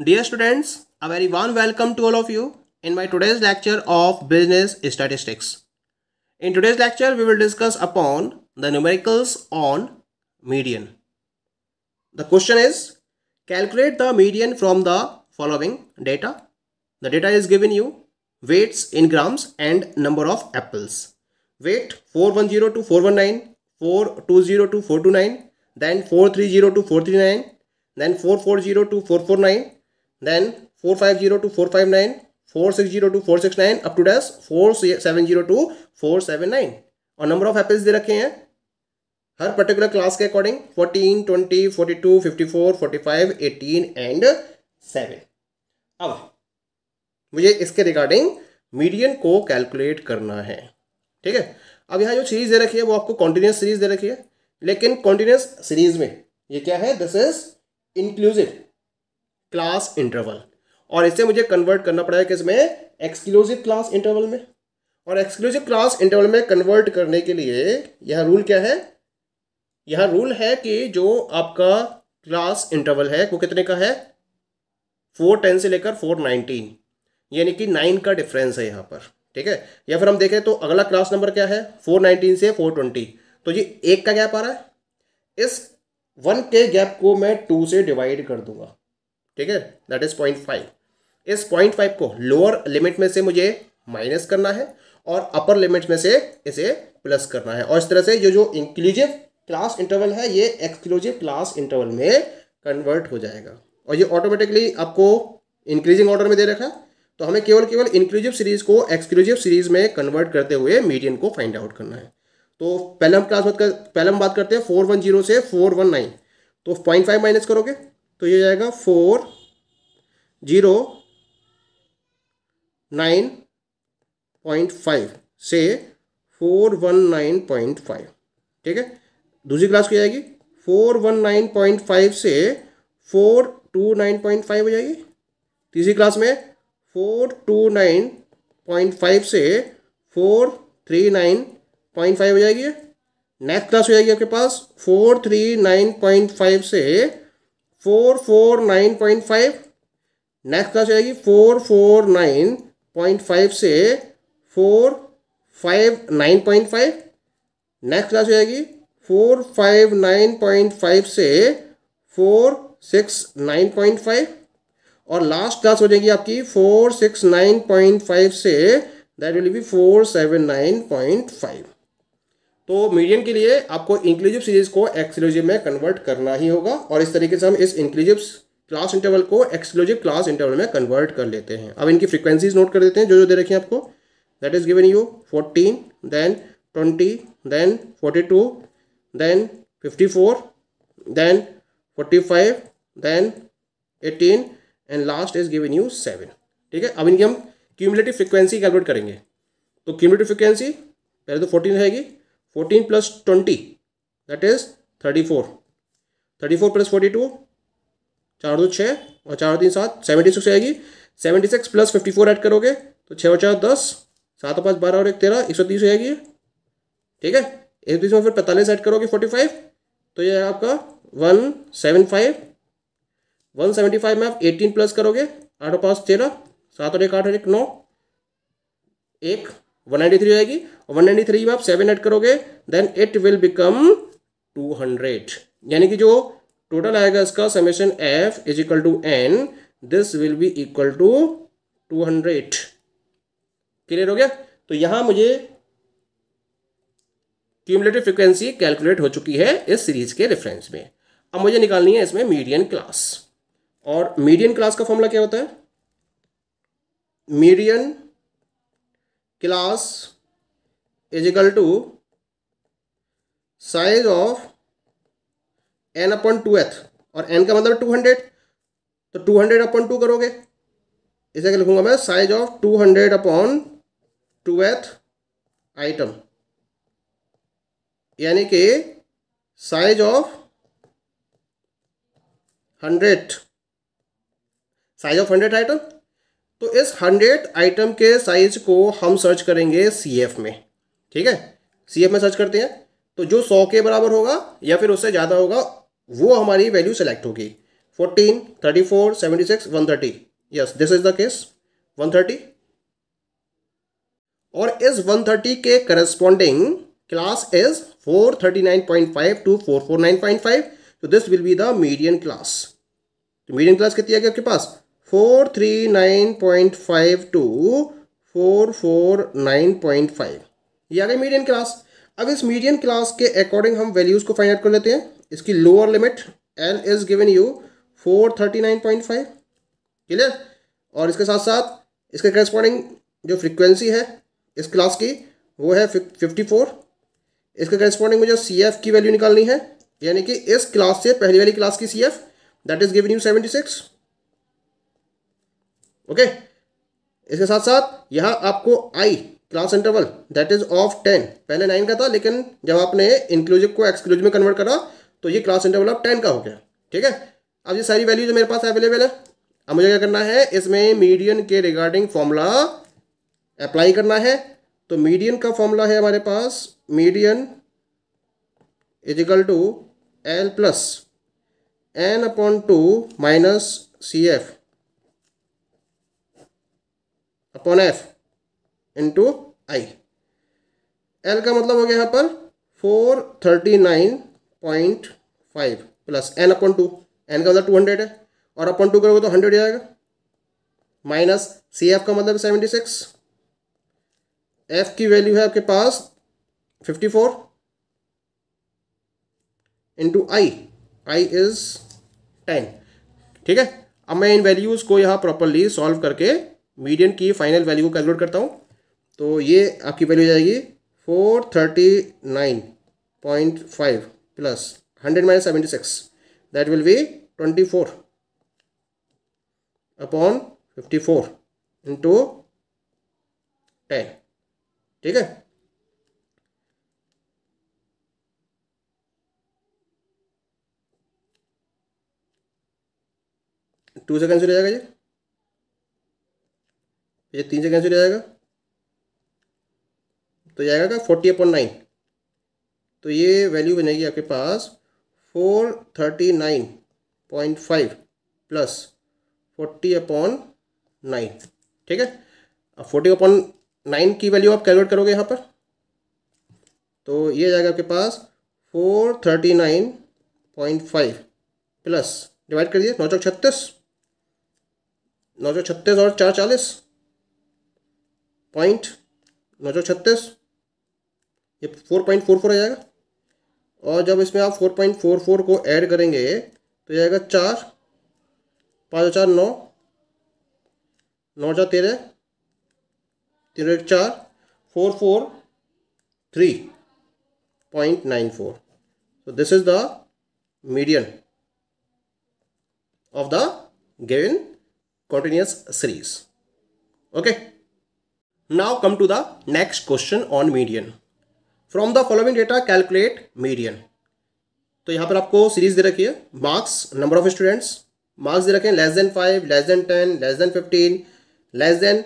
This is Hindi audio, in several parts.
Dear students, a very warm welcome to all of you in my today's lecture of Business Statistics. In today's lecture, we will discuss upon the numericals on median. The question is, calculate the median from the following data. The data is given you, weights in grams and number of apples. Weight 410 to 419, 420 to 429, then 430 to 439, then 440 to 449, then 450 to 459 460 to 469 up to dash 470 to 479 और नंबर ऑफ एपिल्स दे रखे हैं हर पर्टिकुलर क्लास के अकॉर्डिंग 14, 20, 42, 54, 45, 18 एंड 7 अब मुझे इसके रिगार्डिंग मीडियन को कैलकुलेट करना है ठीक है अब यहाँ जो सीरीज दे रखी है वो आपको कॉन्टीन्यूस सीरीज दे रखी है लेकिन कॉन्टिन्यूस सीरीज में ये क्या है this is inclusive class interval और इसे मुझे कन्वर्ट करना पड़ेगा किसमें एक्सक्लूसिव क्लास इंटरवल में और एक्सक्लूसिव क्लास इंटरवल में कन्वर्ट करने के लिए यह रूल क्या है यह रूल है कि जो आपका क्लास इंटरवल है वो कितने का है फोर टेन से लेकर फोर नाइनटीन यानी कि नाइन का डिफरेंस है यहाँ पर ठीक है या फिर हम देखें तो अगला क्लास नंबर क्या है फोर नाइनटीन से फोर ट्वेंटी तो ये एक का गैप आ रहा है इस वन के गैप को मैं टू से डिवाइड कर दूंगा ठीक है दैट इज पॉइंट फाइव इस पॉइंट फाइव को लोअर लिमिट में से मुझे माइनस करना है और अपर लिमिट में से इसे प्लस करना है और इस तरह से जो जो इंक्लूजिव क्लास इंटरवल है ये एक्सक्लूजिव क्लास इंटरवल में कन्वर्ट हो जाएगा और ये ऑटोमेटिकली आपको इंक्रीजिंग ऑर्डर में दे रखा है तो हमें केवल केवल इंक्लूजिव सीरीज को एक्सक्लूजिव सीरीज में कन्वर्ट करते हुए मीडियन को फाइंड आउट करना है तो पहले हम क्लास बात कर पहले हम बात करते हैं फोर वन जीरो से फोर वन नाइन तो पॉइंट फाइव माइनस करोगे तो ये जाएगा four zero nine point five से four one nine point five ठीक है दूसरी क्लास की जाएगी four one nine point five से four two nine point five हो जाएगी तीसरी क्लास में four two nine point five से four three nine point five हो जाएगी नेक्स्ट क्लास हो जाएगी आपके पास four three nine point five से four four nine point five next class हो जाएगी four four nine point five से four five nine point five next class हो जाएगी four five nine point five से four six nine point five और लास्ट क्लास हो जाएगी आपकी four six nine point five से that will be four seven nine point five तो मीडियम के लिए आपको इंक्लूजिव सीरीज को एक्सक्लूजिव में कन्वर्ट करना ही होगा और इस तरीके से हम इस इंक्लूजिव क्लास इंटरवल को एक्सक्लूजिव क्लास इंटरवल में कन्वर्ट कर लेते हैं अब इनकी फ्रीक्वेंसीज नोट कर देते हैं जो जो दे रखें आपको that is given you fourteen then twenty then forty two then fifty four then forty five then eighteen and last is given you seven ठीक है अब इनकी हम क्यूमुलेटिव फ्रिक्वेंसी कैलकुलेट करेंगे तो क्यूमुलेटिव फ्रिक्वेंसी पहले तो फोर्टीन रहेगी fourteen plus twenty that is thirty four thirty four plus forty two चार दो छः और चार तीन सात सेवेंटी सिक्स आएगी seventy six plus fifty four add करोगे तो छः और चार दस सात और पाँच बारह और एक तेरह एक सौ तीस हो जाएगी ठीक है एक सौ तीस में फिर पैंतालीस एड करोगे फोर्टी फाइव तो ये आपका one seven five one seventy five में आप एटीन प्लस करोगे आठ और पाँच तेरह सात और एक आठ और एक नौ एक वन नाइन्टी थ्री हो जाएगी और थ्री में आप सेवन एड करोगे then it will become two hundred यानी कि जो टोटल आएगा इसका summation F is equal to N this will be equal to hundred clear हो गया तो यहां मुझे क्यूमुलेटिव फ्रिक्वेंसी कैलकुलेट हो चुकी है इस सीरीज के रेफरेंस में अब मुझे निकालनी है इसमें मीडियन क्लास और मीडियन क्लास का फॉर्मूला क्या होता है median class is equal to size of N upon two th और एन का मतलब टू हंड्रेड तो टू हंड्रेड अपॉन टू करोगे इसे लिखूंगा मैं size of two hundred upon two th item यानी कि size of hundred size of hundred item तो इस हंड्रेड आइटम के साइज को हम सर्च करेंगे सी एफ में ठीक है सी में सर्च करते हैं तो जो सौ के बराबर होगा या फिर उससे ज़्यादा होगा वो हमारी वैल्यू सेलेक्ट होगी fourteen thirty four seventy six one thirty yes this is the case one thirty और इस वन थर्टी के corresponding class is four thirty nine point five two four four nine point five तो this will be the medium class तो मीडियम क्लास कितनी आ गया आपके पास four three nine point five two four four nine point five ये आ गई मीडियन क्लास अब इस मीडियन क्लास के अकॉर्डिंग हम वैल्यूज़ को फाइंड आउट कर लेते हैं इसकी lower limit L is given you four thirty nine point five clear और इसके साथ साथ इसके करस्पॉन्डिंग जो फ्रिक्वेंसी है इस क्लास की वो है फिफ्टी फोर इसके करस्पॉन्डिंग मुझे सी एफ की वैल्यू निकालनी है यानी कि इस क्लास से पहली वाली क्लास की C F that is given you seventy six okay इसके साथ साथ यहाँ आपको I class interval that is of ten पहले नाइन का था लेकिन जब आपने इंक्लूजिव को एक्सक्लूजिव में कन्वर्ट करा तो ये क्लास इंटरवल ऑफ टेन का हो गया ठीक है अब ये सारी वैल्यू जो मेरे पास अवेलेबल है अब मुझे क्या करना है इसमें मीडियन के रिगार्डिंग फॉर्मूला अप्लाई करना है तो मीडियन का फॉर्मूला है हमारे पास median is equal to L plus N upon two minus C F upon F into I L का मतलब हो गया यहाँ पर four thirty nine point five plus N upon two N का मतलब टू हंड्रेड है और अपन टू करोगे तो हंड्रेड हो जाएगा माइनस सी एफ का मतलब सेवेंटी सिक्स एफ की वैल्यू है आपके पास fifty four into I I is ten ठीक है अब मैं इन वैल्यूज़ को यहाँ प्रॉपरली सॉल्व करके मीडियन की फाइनल वैल्यू को कैलकुलेट करता हूँ तो ये आपकी वैल्यू जाएगी four thirty nine point five plus hundred minus seventy six that will be twenty four upon fifty four into ten ठीक है टू से कैंसिल हो जाएगा ये ये तीन से कैंसिल हो जाएगा तो जाएगा आएगा फोर्टी अपॉन नाइन तो ये वैल्यू बनेगी आपके पास four thirty nine point five plus forty upon nine ठीक है अब फोर्टी अपॉन नाइन की वैल्यू आप कैलकुलेट करोगे यहाँ पर तो ये जाएगा आपके पास four thirty nine point five plus divide कर दिए नौ सौ छत्तीस नौ सौ छत्तीस और चार चालीस पॉइंट नौ सौ छत्तीस ये फोर फोर पॉइंट फोर आ जाएगा और जब इसमें आप फोर फोर पॉइंट फोर को ऐड करेंगे तो यह आएगा चार पाँच चार नौ नौ चार तेरह तेरह चार four four three point nine four तो this is the median of the given continuous series okay now come to the next question on median from the following data calculate median तो यहाँ पर आपको सीरीज दे रखी है marks number of students marks दे रखे हैं less than five less than ten less than fifteen less than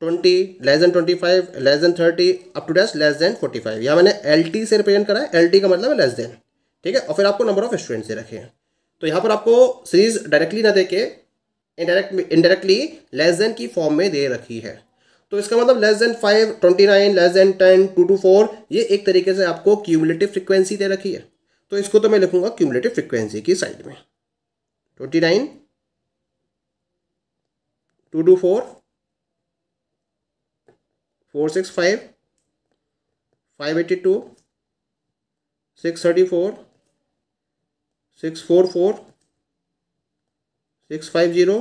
twenty less than twenty five less than thirty up to डेस्ट लेस देन फोर्टी फाइव यहाँ मैंने एल से रिप्रेजेंट करा है एल का मतलब है लेस देन ठीक है और फिर आपको नंबर ऑफ स्टूडेंट्स दे रखे हैं तो यहाँ पर आपको सीरीज डायरेक्टली ना दे के इनडायरेक्ट इनडायरेक्टली लेस देन की फॉर्म में दे रखी है तो इसका मतलब less than five twenty nine less than ten two two four ये एक तरीके से आपको क्यूमुलेटिव फ्रिक्वेंसी दे रखी है तो इसको तो मैं लिखूंगा क्यूमुलेटिव फ्रिक्वेंसी की साइड में twenty nine two two four four six five five eighty two six thirty four six four four six five zero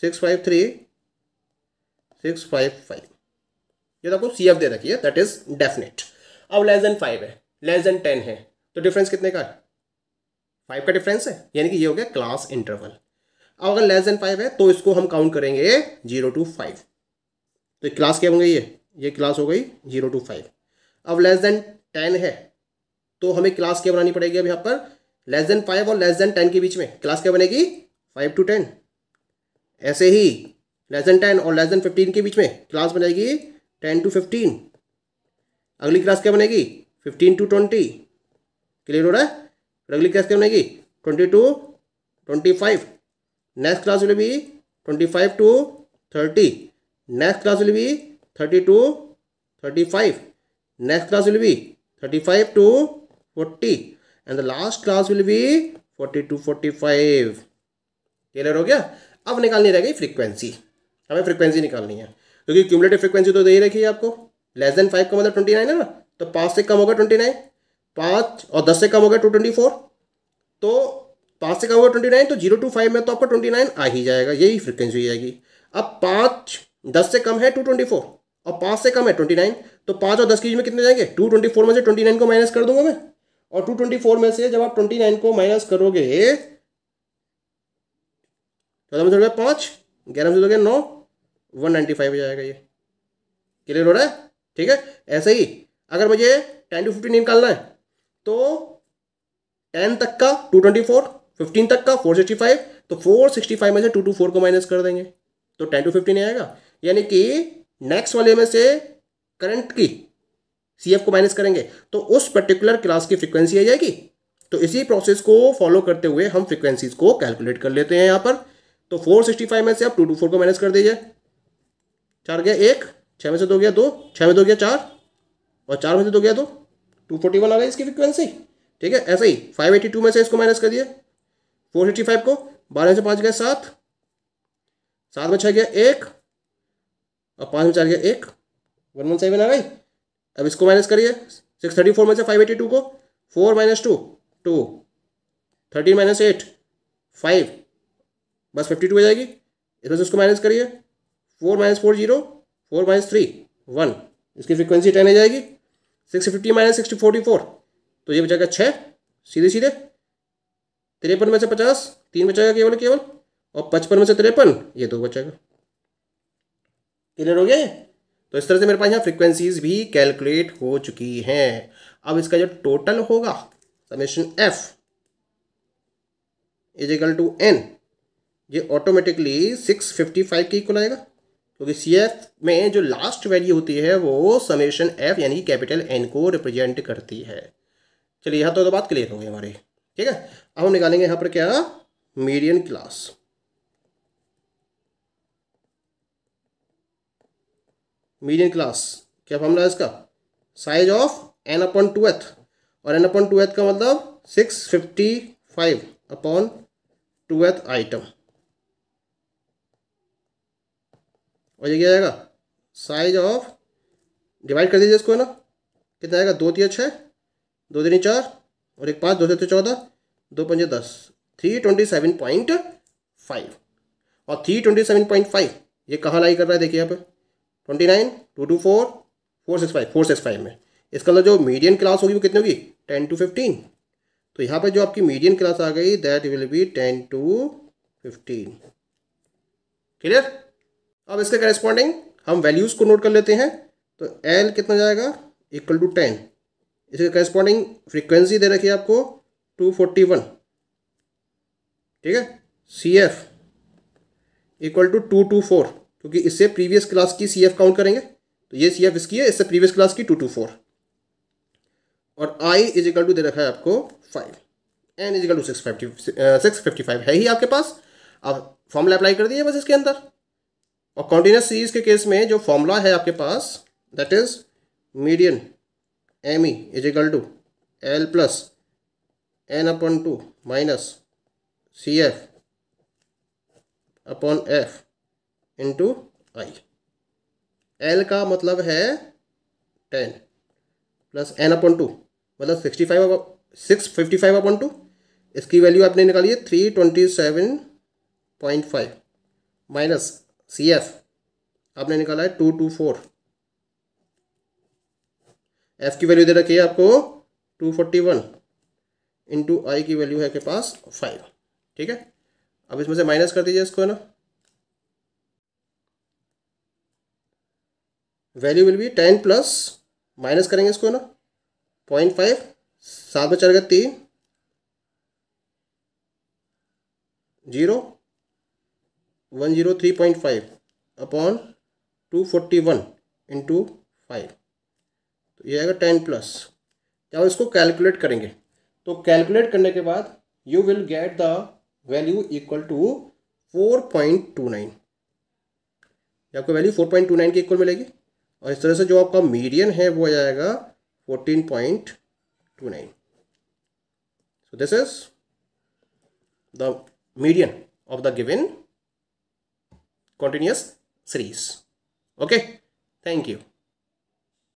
six five three six five five ये तो आपको सी एफ दे रखी है दैट इज डेफिनेट अब लेस देन फाइव है लेस देन टेन है तो डिफरेंस कितने का है फाइव का डिफरेंस है यानी कि ये हो गया क्लास इंटरवल अब अगर लेस देन फाइव है तो इसको हम काउंट करेंगे जीरो टू फाइव तो क्लास क्या होंगे ये ये क्लास हो गई जीरो टू फाइव अब लेस देन टेन है तो हमें क्लास क्या बनानी पड़ेगी अब यहाँ पर लेस देन फाइव और लेस देन टेन के बीच में क्लास क्या बनेगी फाइव टू टेन ऐसे ही लेस देन टेन और लेस देन फिफ्टीन के बीच में क्लास बन जाएगी टेन टू फिफ्टीन अगली क्लास क्या बनेगी फिफ्टीन टू ट्वेंटी क्लियर हो रहा है फिर अगली क्लास क्या बनेगी twenty to twenty five next class will be twenty five to thirty next class will be thirty to thirty five next class will be thirty five to forty and the last class will be forty to forty five clear हो गया अब निकालनी रह गई फ्रीक्वेंसी हमें फ्रिक्वेंसी निकालनी है क्योंकि क्यूमलेटिव फ्रिक्वेंसी तो दे रखी है आपको लेस देन फाइव का मतलब ट्वेंटी नाइन है ना तो पाँच से कम होगा ट्वेंटी नाइन पाँच और दस से कम होगा टू ट्वेंटी फोर तो पाँच से कम होगा ट्वेंटी नाइन तो जीरो टू फाइव में तो आपका ट्वेंटी नाइन आ ही जाएगा यही फ्रिक्वेंसी हो जाएगी अब पाँच दस से कम है टू ट्वेंटी फोर और पाँच से कम है ट्वेंटी नाइन तो पाँच और दस के बीच में कितने जाएंगे टू ट्वेंटी फोर में से ट्वेंटी नाइन को माइनस कर दूंगा मैं और टू ट्वेंटी फोर में से जब आप ट्वेंटी नाइन को माइनस करोगे चौदह में से पाँच ग्यारह में से गया नौ वन नाइन्टी फाइव हो जाएगा ये क्लियर हो रहा है ठीक है ऐसे ही अगर मुझे टेन टू फिफ्टीन निकालना है तो टेन तक का टू ट्वेंटी फोर फिफ्टीन तक का फोर सिक्सटी फाइव तो फोर सिक्सटी फाइव में से टू टू फोर को माइनस कर देंगे तो टेन टू फिफ्टीन आएगा यानी कि नेक्स्ट वाले में से करंट की सी को माइनस करेंगे तो उस पर्टिकुलर क्लास की फ्रिक्वेंसी आ जाएगी तो इसी प्रोसेस को फॉलो करते हुए हम फ्रिक्वेंसीज को कैलकुलेट कर लेते हैं यहाँ पर तो 465 में से आप टू टू फोर को माइनस कर दीजिए चार गया एक छः में से दो गया दो छः में दो गया चार और चार में से दो गया दो टू फोर्टी वन आ गई इसकी फ्रिक्वेंसी ठीक है ऐसे ही फाइव एटी टू में से इसको माइनस कर दिया फोर एटी फाइव को बारह में से पाँच गया सात सात में छः गया एक और पाँच में चार गया एक वन वन सेवन आ गई अब इसको माइनस करिए सिक्स थर्टी फोर में से फाइव एटी टू को four minus two two thirteen minus eight five बस फिफ्टी टू हो जाएगी इसमें से उसको माइनस करिए four minus four zero four minus three one इसकी फ्रीक्वेंसी टेन आ जाएगी six fifty minus six forty four तो ये बचेगा छः सीधे सीधे तिरपन में से पचास तीन बचेगा केवल केवल और पचपन में से तिरपन ये दो बचेगा क्लियर हो गया तो इस तरह से मेरे पास यहाँ फ्रीक्वेंसीज भी कैलकुलेट हो चुकी हैं अब इसका जो टोटल होगा summation F is equal to N ये ऑटोमेटिकली सिक्स फिफ्टी फाइव के इक्वल आएगा क्योंकि सी एफ में जो लास्ट वैल्यू होती है वो समेशन एफ यानी कैपिटल एन को रिप्रेजेंट करती है चलिए यहाँ तो, तो बात क्लियर हो गई हमारी ठीक है अब हम निकालेंगे यहाँ पर क्या मीडियन क्लास मीडियन क्लास क्या फॉर्मला है इसका size of N upon two th और एन अपॉन टूएथ का मतलब six fifty five upon two th item और ये क्या आएगा साइज ऑफ डिवाइड कर दीजिए इसको है ना कितना आएगा दो तीन छः दो तीन चार और एक पाँच दो सौ चौदह दो पंजे दस three twenty seven point five और three twenty seven point five ये कहाँ लाई कर रहा है देखिए यहाँ पे twenty nine two two four four six five four six five में इसका मतलब जो मीडियम क्लास होगी वो कितनी होगी टेन टू फिफ्टीन तो यहाँ पर जो आपकी मीडियम क्लास आ गई that will be ten to fifteen clear अब इसके करस्पॉन्डिंग हम वैल्यूज़ को नोट कर लेते हैं तो एल कितना जाएगा इक्वल टू टेन इसके करस्पॉन्डिंग फ्रीक्वेंसी दे रखी है आपको टू फोर्टी वन ठीक है C F equal to two two four क्योंकि इससे प्रीवियस क्लास की सी एफ काउंट करेंगे तो ये सी एफ इसकी है इससे प्रीवियस क्लास की टू टू फोर और आई इज इक्वल टू दे रखा है आपको five N is equal to six fifty six fifty five है ही आपके पास आप फॉर्मूला अप्लाई कर दिए बस इसके अंदर और कॉन्टीन्यूस सीरीज के केस में जो फॉर्मूला है आपके पास that is median M E is equal to L plus N upon two minus C F upon F into I L का मतलब है ten plus N upon two मतलब sixty five six fifty five upon two इसकी वैल्यू आपने निकाली है three twenty seven point five minus C F आपने निकाला है टू टू फोर एफ की वैल्यू दे रखी है आपको two forty one into I की वैल्यू है के पास फाइव ठीक है अब इसमें से माइनस कर दीजिए इसको है ना value will be ten plus minus करेंगे इसको ना पॉइंट फाइव सात में चार गए तीन zero one zero three point five upon two forty one into five तो ये आएगा टेन प्लस जब इसको कैलकुलेट करेंगे तो कैलकुलेट करने के बाद you will get the value equal to four point two nine ये आपको value four point two nine के इक्वल मिलेगी और इस तरह से जो आपका मीडियन है वो आ जाएगा fourteen point two nine so this is the median of the given continuous series okay thank you